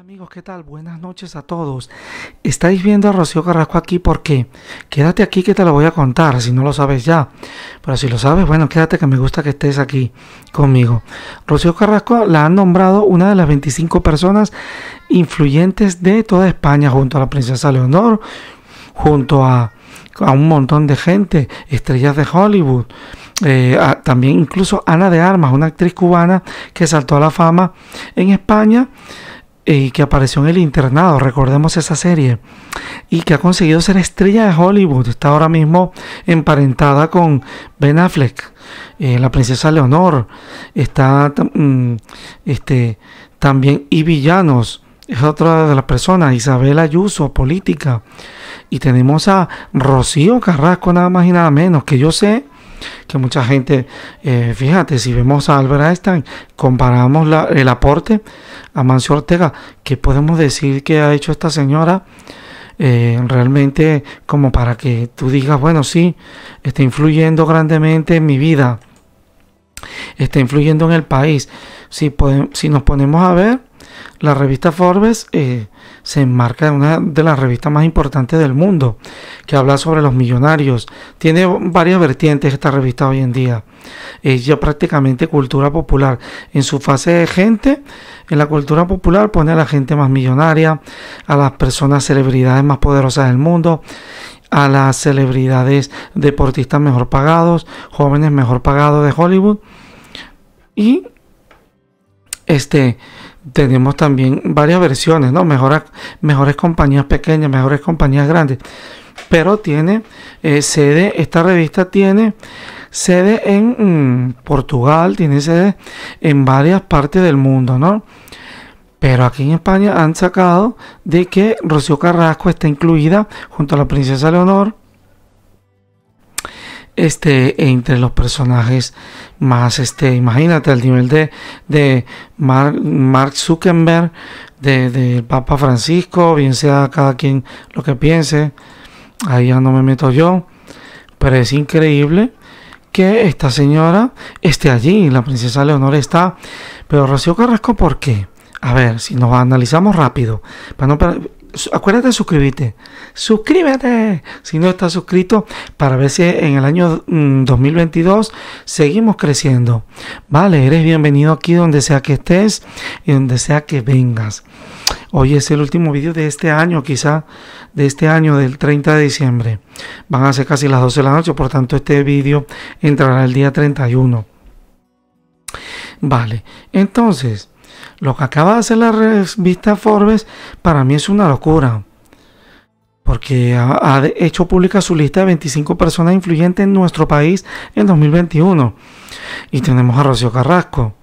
amigos, ¿qué tal? Buenas noches a todos. Estáis viendo a Rocío Carrasco aquí porque quédate aquí que te lo voy a contar, si no lo sabes ya. Pero si lo sabes, bueno, quédate que me gusta que estés aquí conmigo. Rocío Carrasco la han nombrado una de las 25 personas influyentes de toda España junto a la princesa Leonor, junto a, un montón de gente, estrellas de Hollywood. Eh, también incluso Ana de Armas, una actriz cubana que saltó a la fama en España y que apareció en El Internado, recordemos esa serie, y que ha conseguido ser estrella de Hollywood, está ahora mismo emparentada con Ben Affleck, eh, la princesa Leonor, está mm, este, también y villanos, es otra de las personas, Isabel Ayuso, política, y tenemos a Rocío Carrasco, nada más y nada menos, que yo sé que mucha gente, eh, fíjate, si vemos a Albert Einstein, comparamos el aporte a Mancio Ortega, que podemos decir que ha hecho esta señora eh, realmente como para que tú digas, bueno, sí, está influyendo grandemente en mi vida, está influyendo en el país. Si, si nos ponemos a ver, la revista Forbes eh, se enmarca en una de las revistas más importantes del mundo, que habla sobre los millonarios. Tiene varias vertientes esta revista hoy en día. Es ya prácticamente cultura popular. En su fase de gente, en la cultura popular pone a la gente más millonaria, a las personas celebridades más poderosas del mundo a las celebridades deportistas mejor pagados, jóvenes mejor pagados de Hollywood. Y este tenemos también varias versiones, ¿no? mejores compañías pequeñas, mejores compañías grandes. Pero tiene eh, sede, esta revista tiene sede en mm, Portugal, tiene sede en varias partes del mundo, ¿no? Pero aquí en España han sacado de que Rocío Carrasco está incluida junto a la princesa Leonor este, entre los personajes más, este, imagínate, el nivel de, de Mark, Zuckerberg, de de Papa Francisco, bien sea cada quien lo que piense, ahí ya no me meto yo, pero es increíble que esta señora esté allí, la princesa Leonor está, pero Rocío Carrasco, ¿por qué? A ver, si nos analizamos rápido, para no acuérdate de suscribirte. Suscríbete si no estás suscrito para ver si en el año 2022 mm, seguimos creciendo. Vale, eres bienvenido aquí donde sea que estés y donde sea que vengas. Hoy es el último vídeo de este año, quizá de este año del 30 de diciembre. Van a ser casi las 12 de la noche, por tanto este vídeo entrará el día 31. Vale, entonces lo que acaba de hacer la revista Forbes para mí es una locura. Porque ha, hecho pública su lista de 25 personas influyentes en nuestro país en 2021. Y tenemos a Rocío Carrasco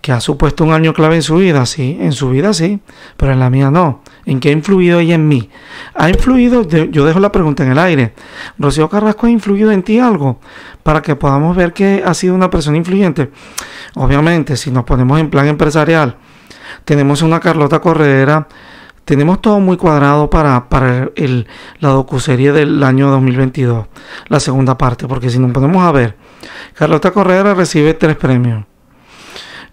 que ha supuesto un año clave en su vida, sí, en su vida sí, pero en la mía no. ¿En qué ha influido ella en mí? ¿Ha influido? Yo dejo la pregunta en el aire. ¿Rocío Carrasco ha influido en ti algo? Para que podamos ver que ha sido una persona influyente. Obviamente, si nos ponemos en plan empresarial, tenemos una Carlota Corredera, tenemos todo muy cuadrado para, para el, la docuserie del año 2022, la segunda parte, porque si nos ponemos a ver, Carlota Corredera recibe tres premios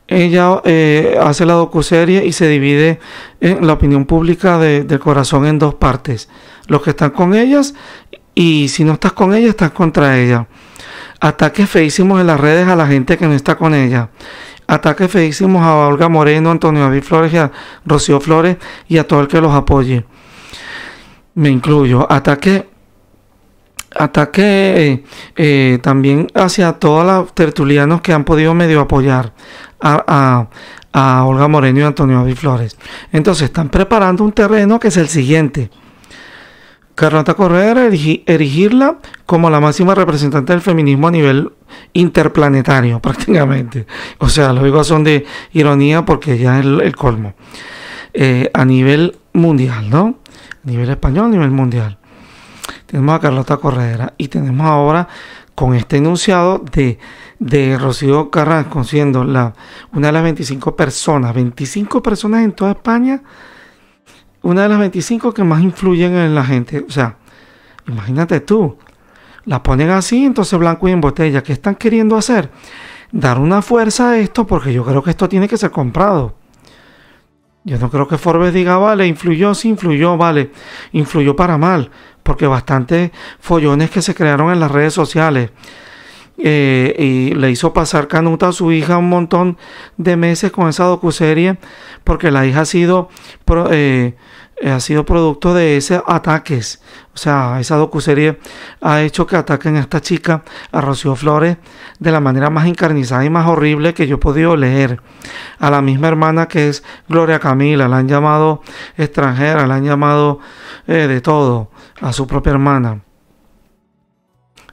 ella eh, hace la docuserie y se divide en la opinión pública de, del corazón en dos partes. Los que están con ellas y si no estás con ella, estás contra ella. Ataques feísimos en las redes a la gente que no está con ella. Ataques feísimos a Olga Moreno, Antonio David Flores a Rocío Flores y a todo el que los apoye. Me incluyo. Ataque ataque eh, eh, también hacia todos los tertulianos que han podido medio apoyar a, Olga Moreno y Antonio aviflores. Flores. Entonces están preparando un terreno que es el siguiente. Carlota Correa erigirla como la máxima representante del feminismo a nivel interplanetario, prácticamente. O sea, lo digo son de ironía porque ya es el, colmo. Eh, a nivel mundial, ¿no? A nivel español, a nivel mundial. Tenemos a Carlota Corredera y tenemos ahora con este enunciado de de Rocío Carrasco, siendo la, una de las 25 personas, 25 personas en toda España, una de las 25 que más influyen en la gente. O sea, imagínate tú, la ponen así, entonces blanco y en botella. ¿Qué están queriendo hacer? Dar una fuerza a esto porque yo creo que esto tiene que ser comprado. Yo no creo que Forbes diga, vale, influyó, sí influyó, vale, influyó para mal, porque bastantes follones que se crearon en las redes sociales, eh, y le hizo pasar canuta a su hija un montón de meses con esa docuserie porque la hija ha sido eh, ha sido producto de esos ataques o sea esa docuserie ha hecho que ataquen a esta chica a Rocío Flores de la manera más encarnizada y más horrible que yo he podido leer a la misma hermana que es Gloria Camila la han llamado extranjera la han llamado eh, de todo a su propia hermana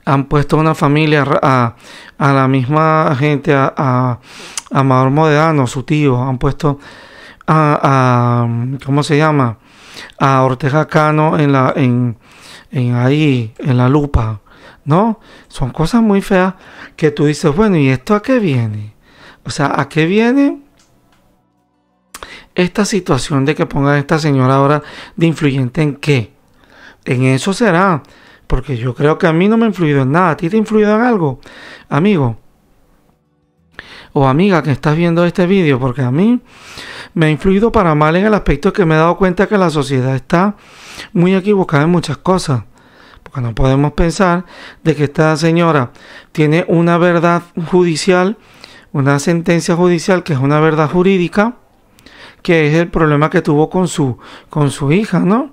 han puesto una familia a, la misma gente, a, a, a Modedano, su tío, han puesto a, ¿cómo se llama? A Ortega Cano en la, en, en ahí, en la lupa, ¿no? Son cosas muy feas que tú dices, bueno, ¿y esto a qué viene? O sea, ¿a qué viene? Esta situación de que ponga esta señora ahora de influyente en qué? En eso será porque yo creo que a mí no me ha influido en nada. ¿A ti te ha influido en algo, amigo? O amiga que estás viendo este vídeo, porque a mí me ha influido para mal en el aspecto que me he dado cuenta que la sociedad está muy equivocada en muchas cosas. Porque no podemos pensar de que esta señora tiene una verdad judicial, una sentencia judicial que es una verdad jurídica, que es el problema que tuvo con su, con su hija, ¿no?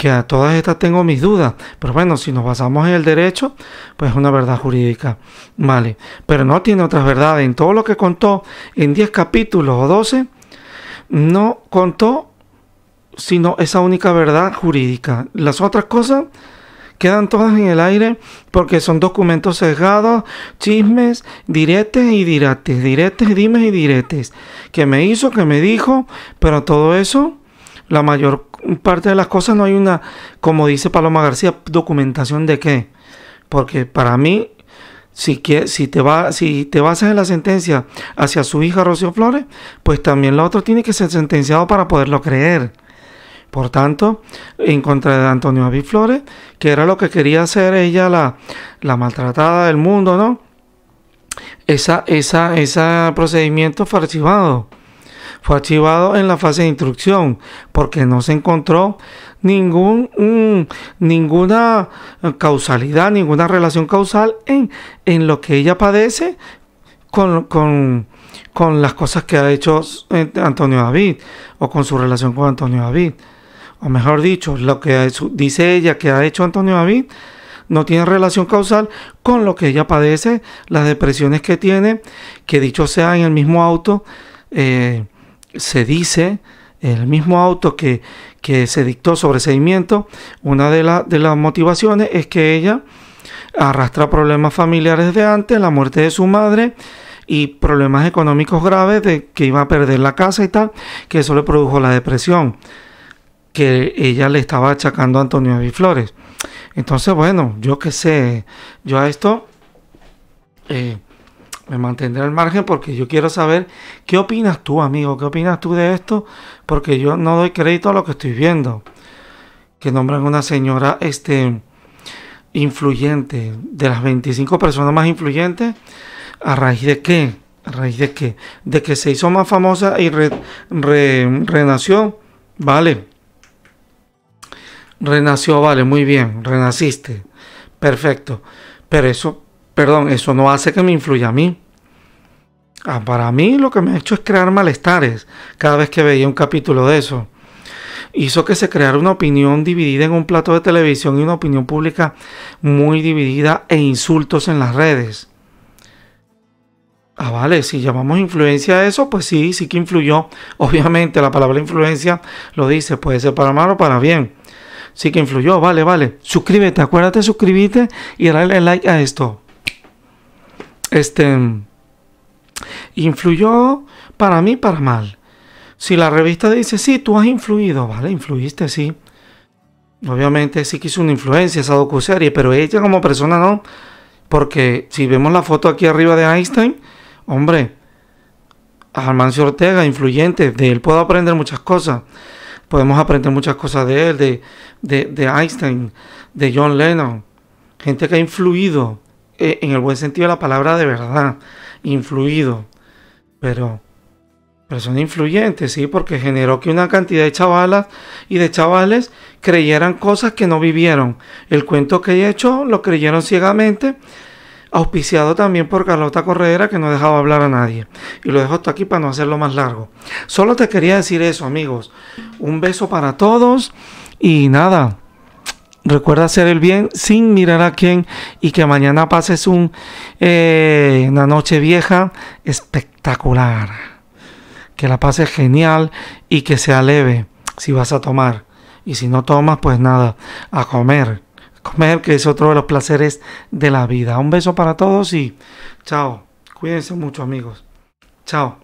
que a todas estas tengo mis dudas, pero bueno, si nos basamos en el derecho, pues es una verdad jurídica, vale, pero no tiene otras verdades, en todo lo que contó en 10 capítulos o 12, no contó sino esa única verdad jurídica, las otras cosas quedan todas en el aire porque son documentos sesgados, chismes, diretes y diretes, diretes, dimes y diretes, que me hizo, que me dijo, pero todo eso la mayor parte de las cosas no hay una, como dice Paloma García, documentación de qué. Porque para mí, si, si, te, va, si te basas en la sentencia hacia su hija Rocío Flores, pues también la otra tiene que ser sentenciado para poderlo creer. Por tanto, en contra de Antonio David Flores, que era lo que quería hacer ella, la, maltratada del mundo, ¿no? Esa, esa, ese procedimiento fue fue archivado en la fase de instrucción porque no se encontró ningún, mm, ninguna causalidad, ninguna relación causal en, en lo que ella padece con, con las cosas que ha hecho eh, Antonio David o con su relación con Antonio David. O mejor dicho, lo que dice ella que ha hecho Antonio David no tiene relación causal con lo que ella padece, las depresiones que tiene, que dicho sea en el mismo auto, eh, se dice el mismo auto que, se dictó sobre seguimiento una de, de las motivaciones es que ella arrastra problemas familiares de antes, la muerte de su madre, y problemas económicos graves de que iba a perder la casa y tal, que eso le produjo la depresión que ella le estaba achacando a Antonio Aviflores Flores. Entonces, bueno, yo que sé, yo a esto eh, me mantendré al margen porque yo quiero saber qué opinas tú, amigo, qué opinas tú de esto, porque yo no doy crédito a lo que estoy viendo. Que nombran una señora este influyente, de las 25 personas más influyentes, ¿a raíz de qué? ¿A raíz de qué? De que se hizo más famosa y renació, vale. Renació, vale, muy bien, renaciste, perfecto. Pero eso perdón, eso no hace que me influya a mí. Ah, para mí lo que me ha hecho es crear malestares cada vez que veía un capítulo de eso. Hizo que se creara una opinión dividida en un plato de televisión y una opinión pública muy dividida e insultos en las redes. Ah, vale, si llamamos influencia a eso, pues sí, sí que influyó. Obviamente la palabra influencia lo dice, puede ser para mal o para bien. Sí que influyó, vale, vale. Suscríbete, acuérdate, suscríbete y dale like a esto este, influyó para mí, para mal. Si la revista dice, sí, tú has influido, vale, influiste, sí. Obviamente sí que hizo una influencia esa serie pero ella como persona no. Porque si vemos la foto aquí arriba de Einstein, hombre, Almancio Ortega, influyente, de él puedo aprender muchas cosas. Podemos aprender muchas cosas de él, de Einstein, de John Lennon. Gente que ha influido eh, en el buen sentido de la palabra de verdad, influido, pero son influyentes, ¿sí? Porque generó que una cantidad de chavalas y de chavales creyeran cosas que no vivieron. El cuento que he hecho lo creyeron ciegamente, auspiciado también por Carlota Corredera, que no dejaba hablar a nadie. Y lo dejo hasta aquí para no hacerlo más largo. Solo te quería decir eso, amigos. Un beso para todos y nada. Recuerda hacer el bien sin mirar a quién y que mañana pases un, eh, una noche vieja espectacular. Que la pases genial y que sea leve si vas a tomar. Y si no tomas, pues nada, a comer. Comer, que es otro de los placeres de la vida. Un beso para todos y chao. Cuídense mucho amigos. Chao.